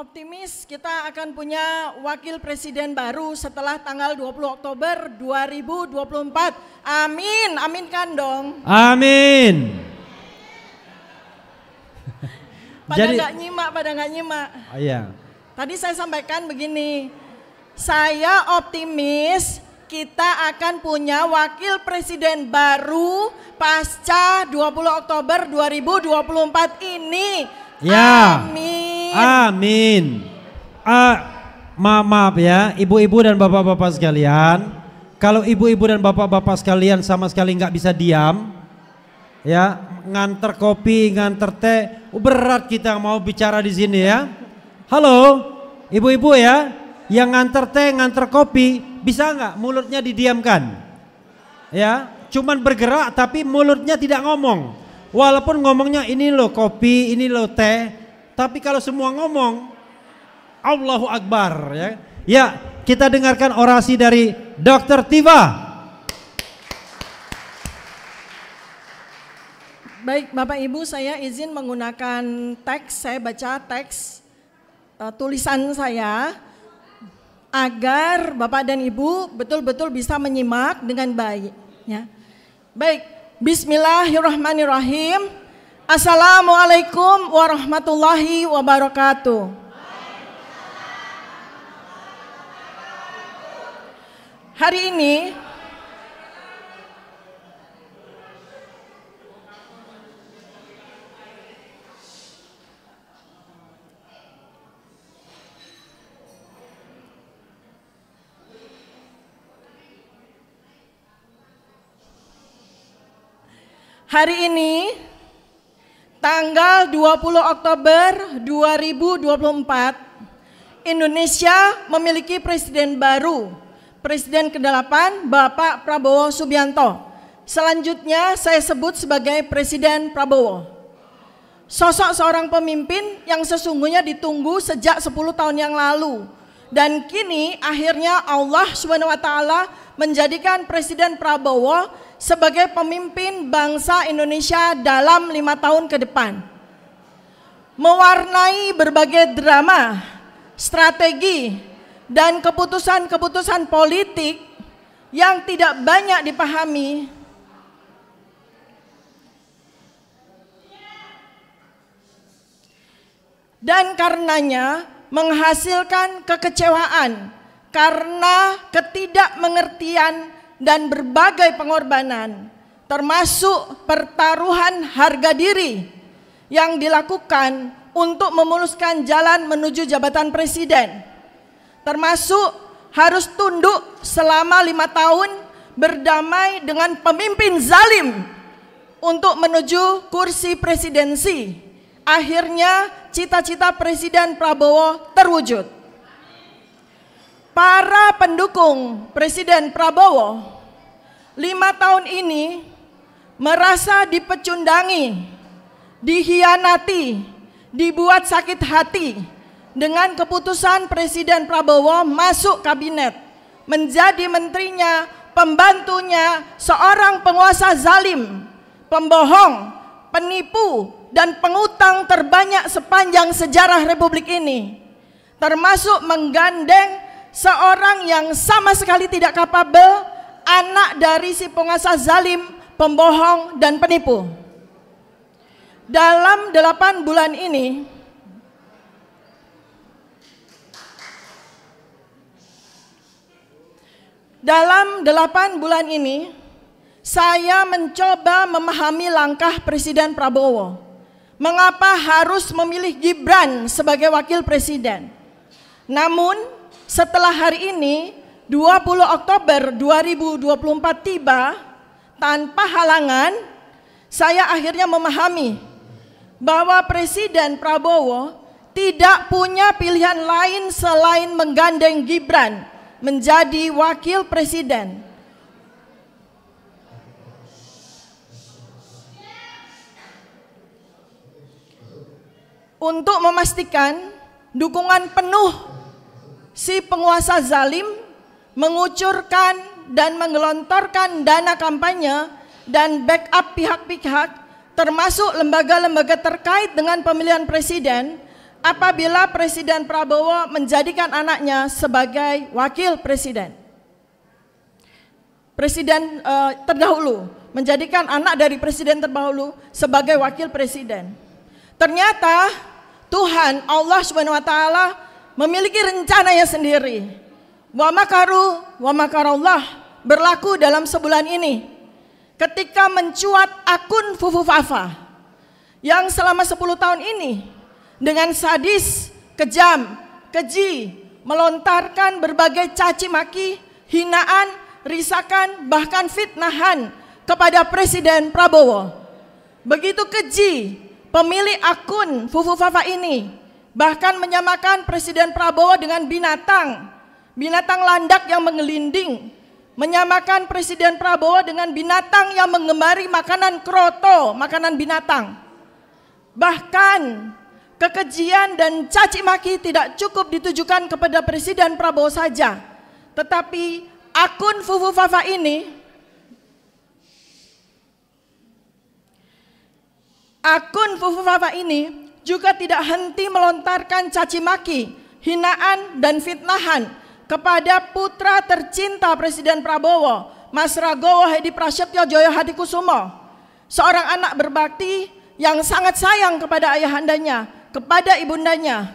optimis kita akan punya wakil presiden baru setelah tanggal 20 Oktober 2024. Amin, aminkan dong. Amin. pada Jadi, gak nyimak, pada gak nyimak. Oh iya. Tadi saya sampaikan begini, saya optimis kita akan punya wakil presiden baru pasca 20 Oktober 2024 ini. Ya. Amin. Amin. Ah, maaf, maaf ya, ibu-ibu dan bapak-bapak sekalian. Kalau ibu-ibu dan bapak-bapak sekalian sama sekali nggak bisa diam, ya nganter kopi, nganter teh, berat kita mau bicara di sini ya. Halo, ibu-ibu ya, yang nganter teh, nganter kopi, bisa nggak mulutnya didiamkan? Ya, cuman bergerak tapi mulutnya tidak ngomong. Walaupun ngomongnya ini loh kopi, ini loh teh, tapi kalau semua ngomong, Allahu Akbar ya. Ya, kita dengarkan orasi dari Dr. Tiva. Baik, Bapak Ibu, saya izin menggunakan teks, saya baca teks uh, tulisan saya agar Bapak dan Ibu betul-betul bisa menyimak dengan baik ya. Baik, bismillahirrahmanirrahim. Assalamualaikum warahmatullahi wabarakatuh. Hari ini Hari ini tanggal 20 Oktober 2024 Indonesia memiliki presiden baru, presiden ke-8 Bapak Prabowo Subianto. Selanjutnya saya sebut sebagai Presiden Prabowo. Sosok seorang pemimpin yang sesungguhnya ditunggu sejak 10 tahun yang lalu. Dan kini akhirnya Allah Swt menjadikan Presiden Prabowo sebagai pemimpin bangsa Indonesia dalam lima tahun ke depan. Mewarnai berbagai drama, strategi, dan keputusan-keputusan politik yang tidak banyak dipahami dan karenanya menghasilkan kekecewaan karena ketidakmengertian dan berbagai pengorbanan, termasuk pertaruhan harga diri yang dilakukan untuk memuluskan jalan menuju jabatan presiden, termasuk harus tunduk selama lima tahun berdamai dengan pemimpin zalim untuk menuju kursi presidensi. Akhirnya cita-cita Presiden Prabowo terwujud para pendukung Presiden Prabowo lima tahun ini merasa dipecundangi, dihianati, dibuat sakit hati dengan keputusan Presiden Prabowo masuk kabinet menjadi menterinya, pembantunya, seorang penguasa zalim, pembohong, penipu, dan pengutang terbanyak sepanjang sejarah Republik ini termasuk menggandeng seorang yang sama sekali tidak kapabel, anak dari si penguasa zalim, pembohong, dan penipu. Dalam delapan bulan ini, dalam delapan bulan ini, saya mencoba memahami langkah Presiden Prabowo. Mengapa harus memilih Gibran sebagai wakil presiden? Namun, setelah hari ini 20 Oktober 2024 tiba tanpa halangan saya akhirnya memahami bahwa Presiden Prabowo tidak punya pilihan lain selain menggandeng Gibran menjadi wakil presiden. Untuk memastikan dukungan penuh si penguasa zalim mengucurkan dan menggelontorkan dana kampanye dan backup pihak-pihak termasuk lembaga-lembaga terkait dengan pemilihan presiden apabila Presiden Prabowo menjadikan anaknya sebagai wakil presiden. Presiden eh, terdahulu menjadikan anak dari presiden terdahulu sebagai wakil presiden. Ternyata Tuhan Allah Subhanahu wa taala memiliki rencananya sendiri. Wa makaru wa makarallah berlaku dalam sebulan ini. Ketika mencuat akun Fufu Fafa yang selama 10 tahun ini dengan sadis, kejam, keji, melontarkan berbagai caci maki, hinaan, risakan, bahkan fitnahan kepada Presiden Prabowo. Begitu keji pemilik akun Fufu Fafa ini bahkan menyamakan Presiden Prabowo dengan binatang, binatang landak yang mengelinding, menyamakan Presiden Prabowo dengan binatang yang mengemari makanan kroto, makanan binatang. Bahkan kekejian dan caci maki tidak cukup ditujukan kepada Presiden Prabowo saja, tetapi akun Fufu Fafa ini akun Fufu Fafa ini juga tidak henti melontarkan caci maki, hinaan dan fitnahan kepada putra tercinta Presiden Prabowo, Mas Ragowo Hedi Prasetyo Joyo Hadikusumo. Seorang anak berbakti yang sangat sayang kepada ayahandanya, kepada ibundanya,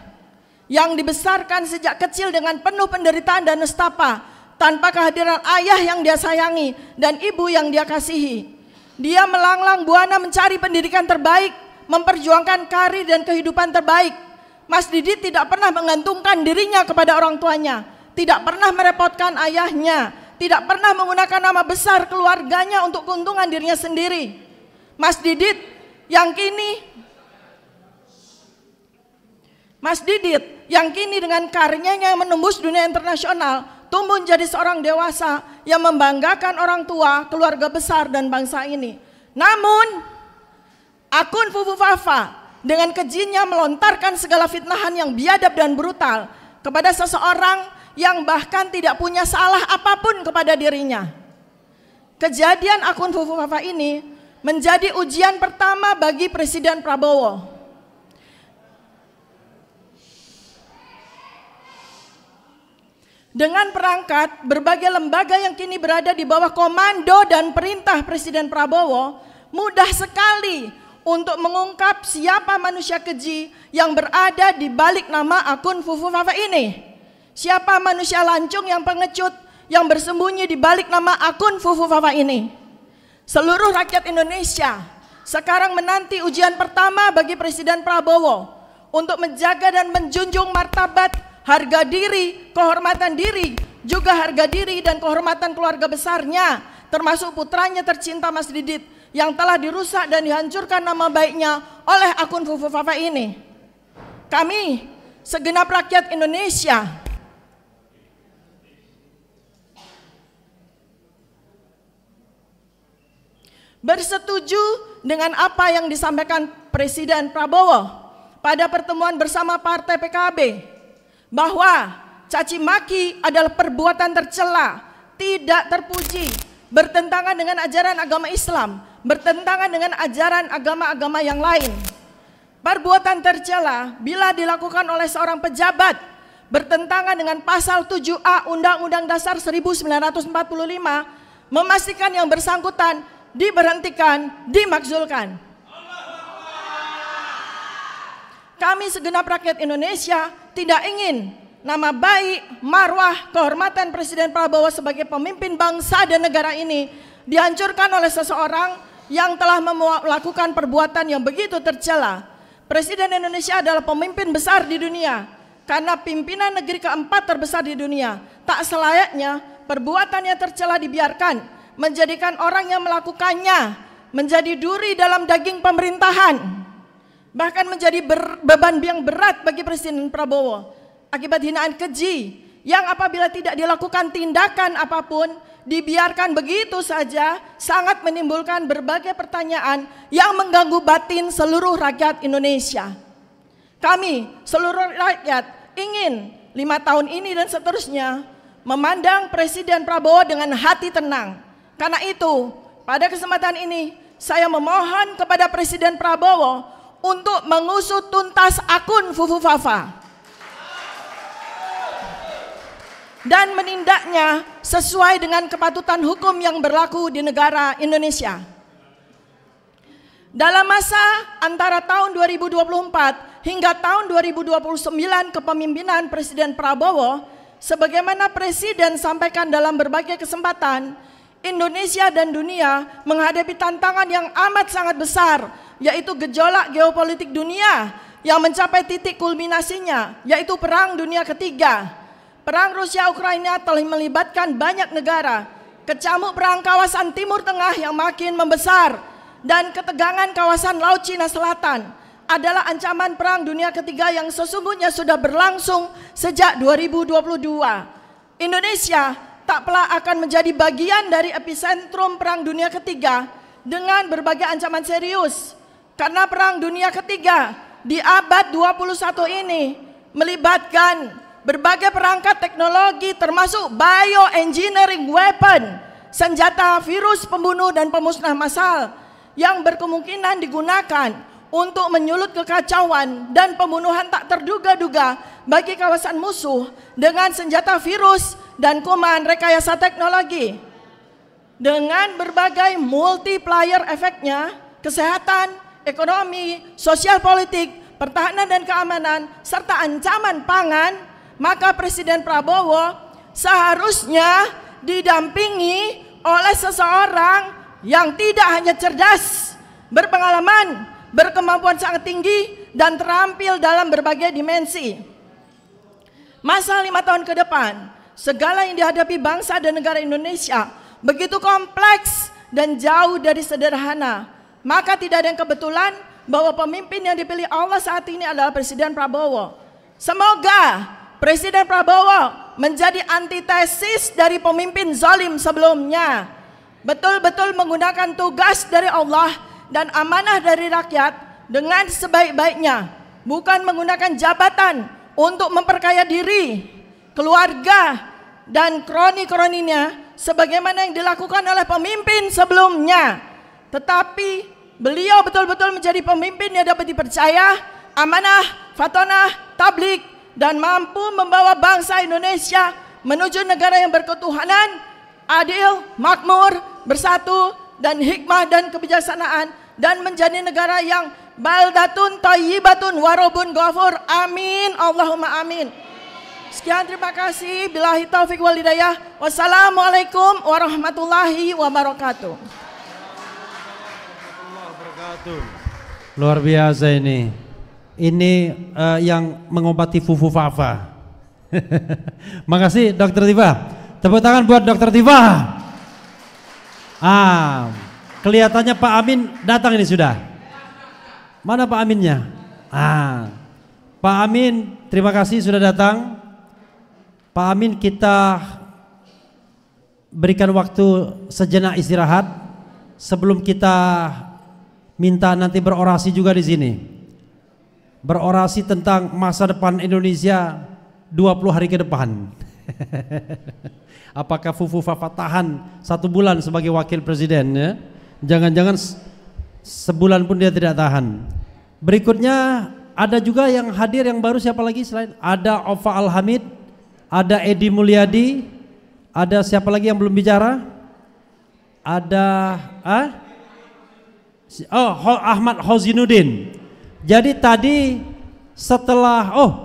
yang dibesarkan sejak kecil dengan penuh penderitaan dan nestapa, tanpa kehadiran ayah yang dia sayangi dan ibu yang dia kasihi. Dia melanglang buana mencari pendidikan terbaik memperjuangkan karir dan kehidupan terbaik. Mas Didi tidak pernah menggantungkan dirinya kepada orang tuanya, tidak pernah merepotkan ayahnya, tidak pernah menggunakan nama besar keluarganya untuk keuntungan dirinya sendiri. Mas Didit yang kini Mas Didit yang kini dengan karirnya yang menembus dunia internasional tumbuh menjadi seorang dewasa yang membanggakan orang tua, keluarga besar dan bangsa ini. Namun, Akun Fufu Fafa dengan kejinya melontarkan segala fitnahan yang biadab dan brutal kepada seseorang yang bahkan tidak punya salah apapun kepada dirinya. Kejadian akun Fufu Fafa ini menjadi ujian pertama bagi Presiden Prabowo. Dengan perangkat berbagai lembaga yang kini berada di bawah komando dan perintah Presiden Prabowo, mudah sekali untuk mengungkap siapa manusia keji yang berada di balik nama akun Fufu Fafa ini. Siapa manusia lancung yang pengecut yang bersembunyi di balik nama akun Fufu Fafa ini. Seluruh rakyat Indonesia sekarang menanti ujian pertama bagi Presiden Prabowo untuk menjaga dan menjunjung martabat harga diri, kehormatan diri, juga harga diri dan kehormatan keluarga besarnya termasuk putranya tercinta Mas Didit yang telah dirusak dan dihancurkan nama baiknya oleh akun Fufu Fafa ini. Kami, segenap rakyat Indonesia, bersetuju dengan apa yang disampaikan Presiden Prabowo pada pertemuan bersama Partai PKB bahwa caci maki adalah perbuatan tercela, tidak terpuji, bertentangan dengan ajaran agama Islam bertentangan dengan ajaran agama-agama yang lain. Perbuatan tercela bila dilakukan oleh seorang pejabat bertentangan dengan pasal 7A Undang-Undang Dasar 1945 memastikan yang bersangkutan diberhentikan, dimakzulkan. Kami segenap rakyat Indonesia tidak ingin nama baik, marwah, kehormatan Presiden Prabowo sebagai pemimpin bangsa dan negara ini dihancurkan oleh seseorang yang telah melakukan perbuatan yang begitu tercela. Presiden Indonesia adalah pemimpin besar di dunia karena pimpinan negeri keempat terbesar di dunia. Tak selayaknya perbuatan yang tercela dibiarkan menjadikan orang yang melakukannya menjadi duri dalam daging pemerintahan. Bahkan menjadi beban yang berat bagi Presiden Prabowo akibat hinaan keji yang apabila tidak dilakukan tindakan apapun dibiarkan begitu saja sangat menimbulkan berbagai pertanyaan yang mengganggu batin seluruh rakyat Indonesia. Kami seluruh rakyat ingin lima tahun ini dan seterusnya memandang Presiden Prabowo dengan hati tenang. Karena itu pada kesempatan ini saya memohon kepada Presiden Prabowo untuk mengusut tuntas akun Fufu Fafa. dan menindaknya sesuai dengan kepatutan hukum yang berlaku di negara Indonesia. Dalam masa antara tahun 2024 hingga tahun 2029 kepemimpinan Presiden Prabowo, sebagaimana Presiden sampaikan dalam berbagai kesempatan, Indonesia dan dunia menghadapi tantangan yang amat sangat besar, yaitu gejolak geopolitik dunia yang mencapai titik kulminasinya, yaitu Perang Dunia Ketiga Perang Rusia-Ukraina telah melibatkan banyak negara, kecamuk perang kawasan Timur Tengah yang makin membesar, dan ketegangan kawasan Laut Cina Selatan adalah ancaman perang dunia ketiga yang sesungguhnya sudah berlangsung sejak 2022. Indonesia tak pelak akan menjadi bagian dari epicentrum perang dunia ketiga dengan berbagai ancaman serius. Karena perang dunia ketiga di abad 21 ini melibatkan berbagai perangkat teknologi termasuk bioengineering weapon, senjata virus pembunuh dan pemusnah massal yang berkemungkinan digunakan untuk menyulut kekacauan dan pembunuhan tak terduga-duga bagi kawasan musuh dengan senjata virus dan kuman rekayasa teknologi. Dengan berbagai multiplier efeknya, kesehatan, ekonomi, sosial politik, pertahanan dan keamanan, serta ancaman pangan maka Presiden Prabowo seharusnya didampingi oleh seseorang yang tidak hanya cerdas, berpengalaman, berkemampuan sangat tinggi, dan terampil dalam berbagai dimensi. Masa lima tahun ke depan, segala yang dihadapi bangsa dan negara Indonesia begitu kompleks dan jauh dari sederhana. Maka tidak ada yang kebetulan bahwa pemimpin yang dipilih Allah saat ini adalah Presiden Prabowo. Semoga Presiden Prabowo menjadi antitesis dari pemimpin zalim sebelumnya. Betul-betul menggunakan tugas dari Allah dan amanah dari rakyat dengan sebaik-baiknya, bukan menggunakan jabatan untuk memperkaya diri, keluarga, dan kroni-kroninya sebagaimana yang dilakukan oleh pemimpin sebelumnya. Tetapi beliau betul-betul menjadi pemimpin yang dapat dipercaya, amanah, fatonah, tablik, dan mampu membawa bangsa Indonesia menuju negara yang berketuhanan, adil, makmur, bersatu, dan hikmah dan kebijaksanaan dan menjadi negara yang baldatun tayyibatun warobun ghafur. Amin. Allahumma amin. Sekian terima kasih. Bilahi taufik wal hidayah. Wassalamualaikum warahmatullahi wabarakatuh. Luar biasa ini ini uh, yang mengobati fufu fafa. Makasih Dokter Tifa. Tepuk tangan buat Dokter Tifa. Ah, kelihatannya Pak Amin datang ini sudah. Mana Pak Aminnya? Ah, Pak Amin, terima kasih sudah datang. Pak Amin kita berikan waktu sejenak istirahat sebelum kita minta nanti berorasi juga di sini berorasi tentang masa depan Indonesia 20 hari ke depan. Apakah Fufu Fafa tahan satu bulan sebagai wakil presiden jangan ya? Jangan-jangan sebulan pun dia tidak tahan. Berikutnya ada juga yang hadir yang baru siapa lagi selain ada Ova Alhamid, ada Edi Mulyadi, ada siapa lagi yang belum bicara? Ada ah? Oh, Ahmad Hozinuddin. Jadi tadi setelah oh